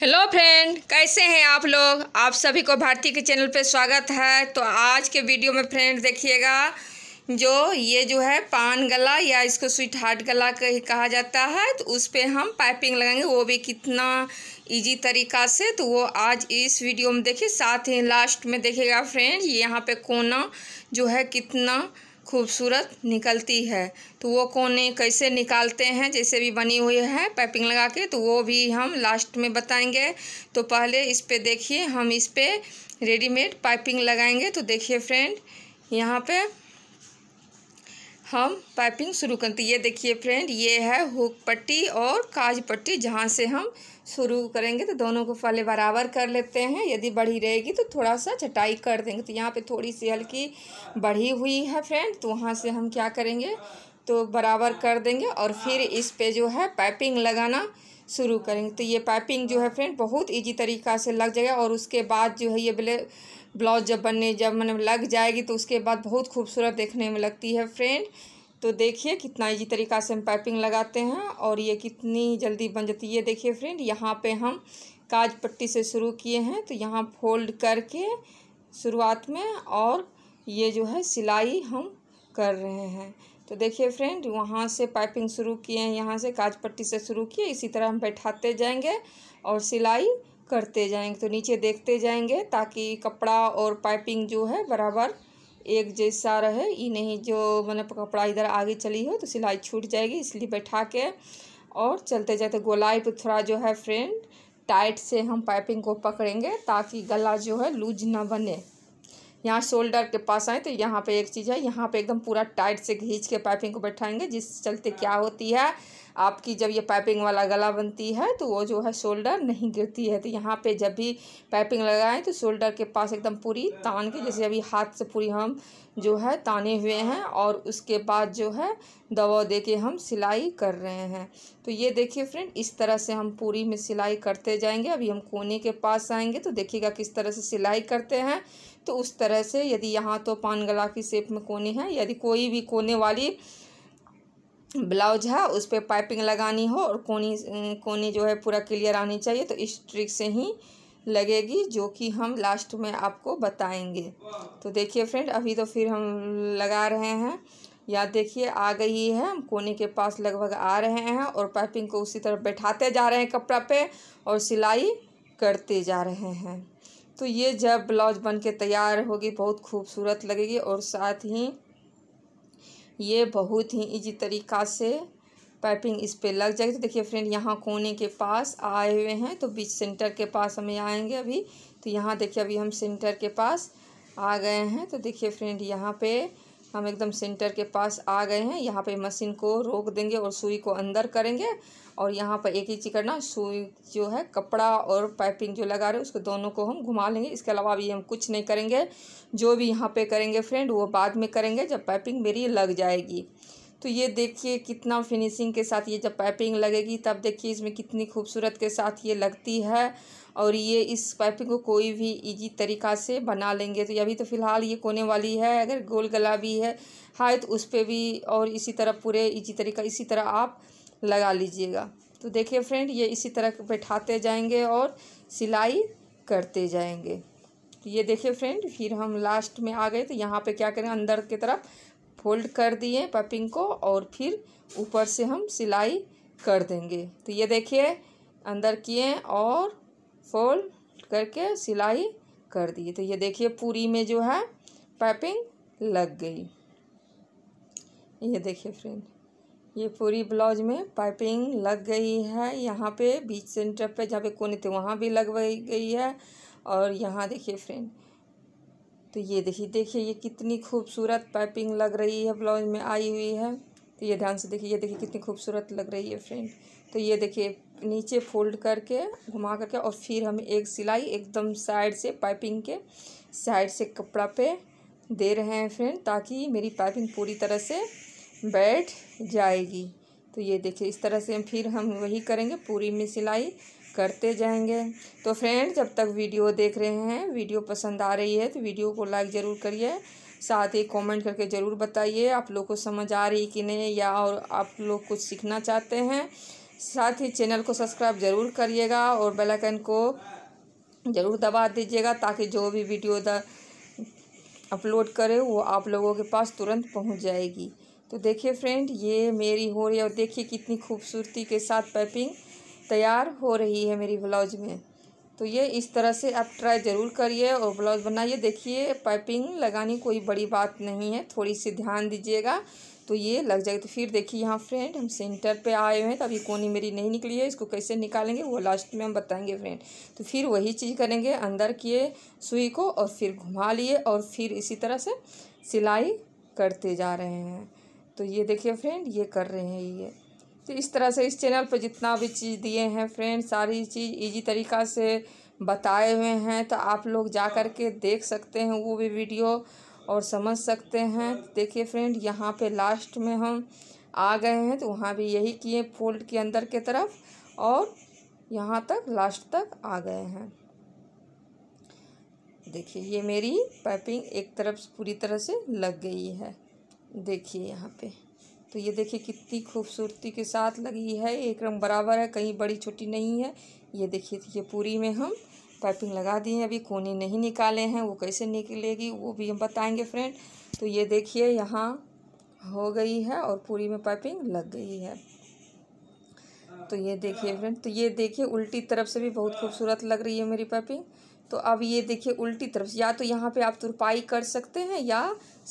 Hello friend कैसे हैं आप लोग आप सभी को भारती के चैनल पर स्वागत है तो आज के वीडियो में फ्रेंड देखिएगा जो ये जो है पान गला या इसको स्वीट हार्ट गला कहा जाता है तो उस पर हम पाइपिंग लगाएंगे वो भी कितना इजी तरीका से तो वो आज इस वीडियो में देखिए साथ ही लास्ट में देखिएगा फ्रेंड यहाँ पे कोना जो है कितना खूबसूरत निकलती है तो वो कोने कैसे निकालते हैं जैसे भी बनी हुई है पैपिंग लगा के तो वो भी हम लास्ट में बताएंगे तो पहले इस पे देखिए हम इस पर रेडीमेड पाइपिंग लगाएंगे तो देखिए फ्रेंड यहाँ पे हम पाइपिंग शुरू करते ये देखिए फ्रेंड ये है हुक पट्टी और काज पट्टी जहाँ से हम शुरू करेंगे तो दोनों को पहले बराबर कर लेते हैं यदि बढ़ी रहेगी तो थोड़ा सा चटाई कर देंगे तो यहाँ पे थोड़ी सी हल्की बढ़ी हुई है फ्रेंड तो वहाँ से हम क्या करेंगे तो बराबर कर देंगे और फिर इस पे जो है पाइपिंग लगाना शुरू करेंगे तो ये पाइपिंग जो है फ्रेंड बहुत इजी तरीका से लग जाएगा और उसके बाद जो है ये ब्ले ब्लाउज जब बनने जब मैंने लग जाएगी तो उसके बाद बहुत खूबसूरत देखने में लगती है फ्रेंड तो देखिए कितना इजी तरीका से हम पाइपिंग लगाते हैं और ये कितनी जल्दी बन जाती है देखिए फ्रेंड यहाँ पर हम काज पट्टी से शुरू किए हैं तो यहाँ फोल्ड करके शुरुआत में और ये जो है सिलाई हम कर रहे हैं तो देखिए फ्रेंड वहाँ से पाइपिंग शुरू किए हैं यहाँ से काज पट्टी से शुरू किए इसी तरह हम बैठाते जाएंगे और सिलाई करते जाएंगे तो नीचे देखते जाएंगे ताकि कपड़ा और पाइपिंग जो है बराबर एक जैसा रहे ये नहीं जो मतलब कपड़ा इधर आगे चली हो तो सिलाई छूट जाएगी इसलिए बैठा के और चलते जाते गोलाई पर थोड़ा जो है फ्रेंड टाइट से हम पाइपिंग को पकड़ेंगे ताकि गला जो है लूज ना बने यहाँ शोल्डर के पास आए तो यहाँ पे एक चीज़ है यहाँ पे एकदम पूरा टाइट से घींच के पाइपिंग को बैठाएंगे जिस चलते क्या होती है आपकी जब ये पाइपिंग वाला गला बनती है तो वो जो है शोल्डर नहीं गिरती है तो यहाँ पे जब भी पाइपिंग लगाएं तो शोल्डर के पास एकदम पूरी तान के जैसे अभी हाथ से पूरी हम जो है ताने हुए हैं और उसके बाद जो है दबाव दे के हम सिलाई कर रहे हैं तो ये देखिए फ्रेंड इस तरह से हम पूरी में सिलाई करते जाएंगे अभी हम कोने के पास आएंगे तो देखिएगा किस तरह से सिलाई करते हैं तो उस तरह से यदि यहाँ तो पान गला की शेप में कोने हैं यदि कोई भी कोने वाली ब्लाउज है उस पर पाइपिंग लगानी हो और कोनी कोनी जो है पूरा क्लियर आनी चाहिए तो इस ट्रिक से ही लगेगी जो कि हम लास्ट में आपको बताएंगे तो देखिए फ्रेंड अभी तो फिर हम लगा रहे हैं या देखिए आ गई है हम कोने के पास लगभग आ रहे हैं और पाइपिंग को उसी तरफ बैठाते जा रहे हैं कपड़ा पे और सिलाई करते जा रहे हैं तो ये जब ब्लाउज बन के तैयार होगी बहुत खूबसूरत लगेगी और साथ ही ये बहुत ही इजी तरीका से पाइपिंग इस पर लग जाएगी तो देखिए फ्रेंड यहाँ कोने के पास आए हुए हैं तो बीच सेंटर के पास हमें आएंगे अभी तो यहाँ देखिए अभी हम सेंटर के पास आ गए हैं तो देखिए फ्रेंड यहाँ पे हम एकदम सेंटर के पास आ गए हैं यहाँ पे मशीन को रोक देंगे और सुई को अंदर करेंगे और यहाँ पर एक ही चीज़ करना सुई जो है कपड़ा और पाइपिंग जो लगा रहे हैं उसको दोनों को हम घुमा लेंगे इसके अलावा अभी हम कुछ नहीं करेंगे जो भी यहाँ पे करेंगे फ्रेंड वो बाद में करेंगे जब पाइपिंग मेरी लग जाएगी तो ये देखिए कितना फिनिशिंग के साथ ये जब पाइपिंग लगेगी तब देखिए इसमें कितनी खूबसूरत के साथ ये लगती है और ये इस पाइपिंग को कोई भी इजी तरीका से बना लेंगे तो अभी तो फ़िलहाल ये कोने वाली है अगर गोल गला भी है हाय तो उस पर भी और इसी तरह पूरे इजी तरीका इसी तरह आप लगा लीजिएगा तो देखिए फ्रेंड ये इसी तरह बैठाते जाएंगे और सिलाई करते जाएंगे तो ये देखिए फ्रेंड फिर हम लास्ट में आ गए तो यहाँ पे क्या करें अंदर की तरफ फोल्ड कर दिए पपिंग को और फिर ऊपर से हम सिलाई कर देंगे तो ये देखिए अंदर किए और फोल्ड करके सिलाई कर दिए तो ये देखिए पूरी में जो है पैपिंग लग गई ये देखिए फ्रेंड ये पूरी ब्लाउज में पाइपिंग लग गई है यहाँ पे बीच सेंटर पे जहाँ पे कोने थे वहाँ भी लग गई है और यहाँ देखिए फ्रेंड तो ये देखिए देखिए ये कितनी खूबसूरत पाइपिंग लग रही है ब्लाउज में आई हुई है तो ये ध्यान से देखिए ये देखिए कितनी खूबसूरत लग रही है फ्रेंड तो ये देखिए नीचे फोल्ड करके घुमा करके और फिर हम एक सिलाई एकदम साइड से पाइपिंग के साइड से कपड़ा पे दे रहे हैं फ्रेंड ताकि मेरी पाइपिंग पूरी तरह से बैठ जाएगी तो ये देखिए इस तरह से फिर हम वही करेंगे पूरी में सिलाई करते जाएंगे तो फ्रेंड जब तक वीडियो देख रहे हैं वीडियो पसंद आ रही है तो वीडियो को लाइक ज़रूर करिए साथ ही कमेंट करके ज़रूर बताइए आप लोग को समझ आ रही कि नहीं या और आप लोग कुछ सीखना चाहते हैं साथ ही चैनल को सब्सक्राइब ज़रूर करिएगा और बेल आइकन को ज़रूर दबा दीजिएगा ताकि जो भी वीडियो अपलोड करें वो आप लोगों के पास तुरंत पहुँच जाएगी तो देखिए फ्रेंड ये मेरी हो रही है और देखिए कितनी खूबसूरती के साथ पैपिंग तैयार हो रही है मेरी ब्लाउज में तो ये इस तरह से आप ट्राई ज़रूर करिए और ब्लाउज़ बनाइए देखिए पाइपिंग लगानी कोई बड़ी बात नहीं है थोड़ी सी ध्यान दीजिएगा तो ये लग जाएगा तो फिर देखिए यहाँ फ्रेंड हम सेंटर पे आए हुए हैं तो अभी कोनी मेरी नहीं निकली है इसको कैसे निकालेंगे वो लास्ट में हम बताएंगे फ्रेंड तो फिर वही चीज़ करेंगे अंदर किए सुई को और फिर घुमा लिए और फिर इसी तरह से सिलाई करते जा रहे हैं तो ये देखिए फ्रेंड ये कर रहे हैं ये तो इस तरह से इस चैनल पर जितना भी चीज़ दिए हैं फ्रेंड सारी चीज़ इजी तरीक़ा से बताए हुए हैं तो आप लोग जा कर के देख सकते हैं वो भी वीडियो और समझ सकते हैं देखिए फ्रेंड यहाँ पे लास्ट में हम आ गए हैं तो वहाँ भी यही किए फोल्ड के अंदर के तरफ और यहाँ तक लास्ट तक आ गए हैं देखिए ये मेरी पाइपिंग एक तरफ पूरी तरह से लग गई है देखिए यहाँ पे तो ये देखिए कितनी खूबसूरती के साथ लगी है एक रंग बराबर है कहीं बड़ी छोटी नहीं है ये देखिए ये पूरी में हम पाइपिंग लगा दिए अभी कोने नहीं निकाले हैं वो कैसे निकलेगी वो भी हम बताएंगे फ्रेंड तो ये देखिए यहाँ हो गई है और पूरी में पाइपिंग लग गई है तो ये देखिए फ्रेंड तो ये देखिए उल्टी तरफ से भी बहुत खूबसूरत लग रही है मेरी पाइपिंग तो अब ये देखिए उल्टी तरफ या तो यहाँ पे आप तुरपाई कर सकते हैं या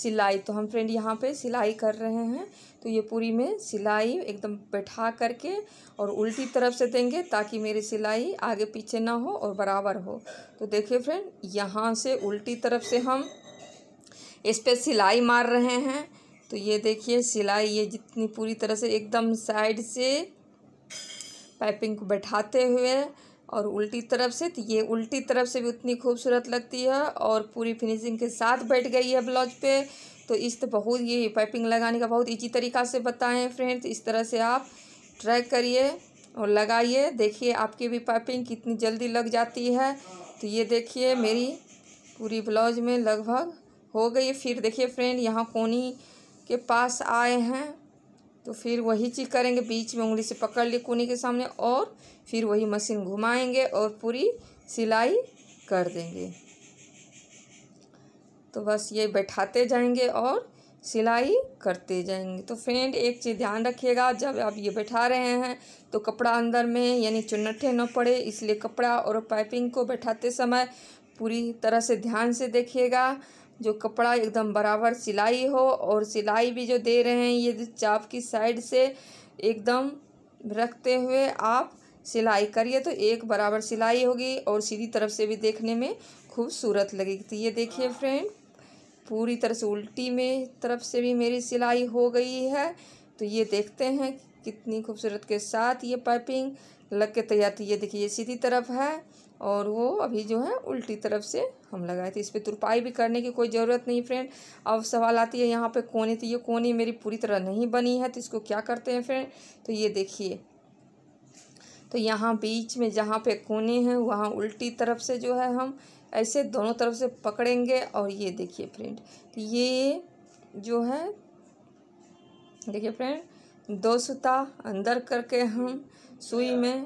सिलाई तो हम फ्रेंड यहाँ पे सिलाई कर रहे हैं तो ये पूरी में सिलाई एकदम बैठा करके और उल्टी तरफ से देंगे ताकि मेरी सिलाई आगे पीछे ना हो और बराबर हो तो देखिए फ्रेंड यहाँ से उल्टी तरफ से हम इस पर सिलाई मार रहे हैं तो ये देखिए सिलाई ये जितनी पूरी तरह से एकदम साइड से पाइपिंग को बैठाते हुए और उल्टी तरफ से तो ये उल्टी तरफ से भी उतनी खूबसूरत लगती है और पूरी फिनिशिंग के साथ बैठ गई है ब्लाउज पे तो इस तो बहुत ये पाइपिंग लगाने का बहुत ईजी तरीका से बताएं फ्रेंड्स इस तरह से आप ट्राई करिए और लगाइए देखिए आपकी भी पाइपिंग कितनी जल्दी लग जाती है तो ये देखिए मेरी पूरी ब्लाउज में लगभग हो गई फिर देखिए फ्रेंड यहाँ कोनी के पास आए हैं तो फिर वही चीज़ करेंगे बीच में उंगली से पकड़ ली कोने के सामने और फिर वही मशीन घुमाएंगे और पूरी सिलाई कर देंगे तो बस ये बैठाते जाएंगे और सिलाई करते जाएंगे तो फ्रेंड एक चीज़ ध्यान रखिएगा जब आप ये बैठा रहे हैं तो कपड़ा अंदर में यानी चुन्नटे न पड़े इसलिए कपड़ा और पाइपिंग को बैठाते समय पूरी तरह से ध्यान से देखिएगा जो कपड़ा एकदम बराबर सिलाई हो और सिलाई भी जो दे रहे हैं ये चाप की साइड से एकदम रखते हुए आप सिलाई करिए तो एक बराबर सिलाई होगी और सीधी तरफ से भी देखने में खूबसूरत लगेगी तो ये देखिए हाँ। फ्रेंड पूरी तरह से उल्टी में तरफ से भी मेरी सिलाई हो गई है तो ये देखते हैं कितनी खूबसूरत के साथ ये पाइपिंग लग के तैयार थी ये देखिए सीधी तरफ है और वो अभी जो है उल्टी तरफ से हम लगाए थे इस पर तुरपाई भी करने की कोई ज़रूरत नहीं फ्रेंड अब सवाल आती है यहाँ पे कोने तो ये कोने मेरी पूरी तरह नहीं बनी है तो इसको क्या करते हैं फ्रेंड तो ये देखिए तो यहाँ बीच में जहाँ पे कोने हैं वहाँ उल्टी तरफ से जो है हम ऐसे दोनों तरफ से पकड़ेंगे और ये देखिए फ्रेंड तो ये जो है देखिए फ्रेंड दो सूता अंदर करके हम सुई में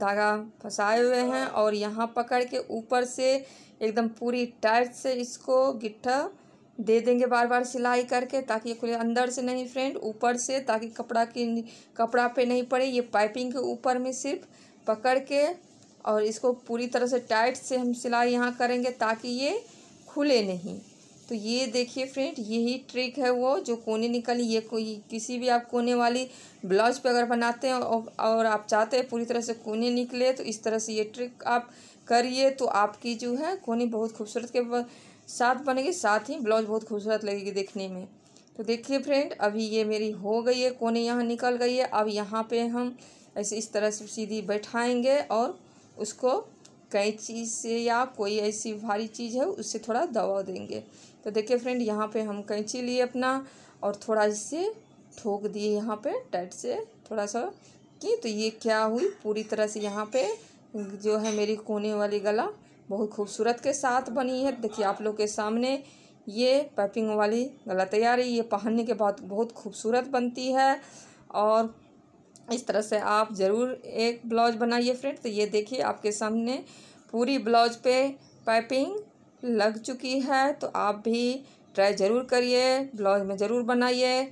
धागा फंसाए हुए हैं और यहाँ पकड़ के ऊपर से एकदम पूरी टाइट से इसको गिट्ठा दे देंगे बार बार सिलाई करके ताकि ये खुले अंदर से नहीं फ्रेंड ऊपर से ताकि कपड़ा की कपड़ा पे नहीं पड़े ये पाइपिंग के ऊपर में सिर्फ पकड़ के और इसको पूरी तरह से टाइट से हम सिलाई यहाँ करेंगे ताकि ये खुले नहीं तो ये देखिए फ्रेंड यही ट्रिक है वो जो कोने निकाली ये कोई किसी भी आप कोने वाली ब्लाउज पे अगर बनाते हैं और और आप चाहते हैं पूरी तरह से कोने निकले तो इस तरह से ये ट्रिक आप करिए तो आपकी जो है कोने बहुत खूबसूरत के साथ बनेगी साथ ही ब्लाउज बहुत खूबसूरत लगेगी देखने में तो देखिए फ्रेंड अभी ये मेरी हो गई है कोने यहाँ निकल गई है अब यहाँ पर हम ऐसे इस तरह से सीधी बैठाएँगे और उसको कैंची से या कोई ऐसी भारी चीज़ है उससे थोड़ा दबाव देंगे तो देखिए फ्रेंड यहाँ पे हम कैंची लिए अपना और थोड़ा इससे ठोक दिए यहाँ पे टाइट से थोड़ा सा कि तो ये क्या हुई पूरी तरह से यहाँ पे जो है मेरी कोने वाली गला बहुत खूबसूरत के साथ बनी है देखिए आप लोग के सामने ये पैपिंग वाली गला तैयार है ये पहनने के बाद बहुत खूबसूरत बनती है और इस तरह से आप ज़रूर एक ब्लाउज बनाइए फ्रेंड तो ये देखिए आपके सामने पूरी ब्लाउज पे पैपिंग लग चुकी है तो आप भी ट्राई ज़रूर करिए ब्लाउज में ज़रूर बनाइए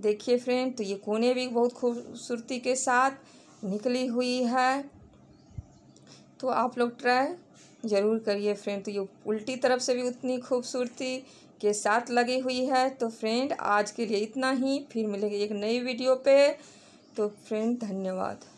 देखिए फ्रेंड तो ये कोने भी बहुत खूबसूरती के साथ निकली हुई है तो आप लोग ट्राई ज़रूर करिए फ्रेंड तो ये उल्टी तरफ से भी उतनी खूबसूरती के साथ लगी हुई है तो फ्रेंड आज के लिए इतना ही फिर मिलेगी एक नई वीडियो पे तो फ्रेंड धन्यवाद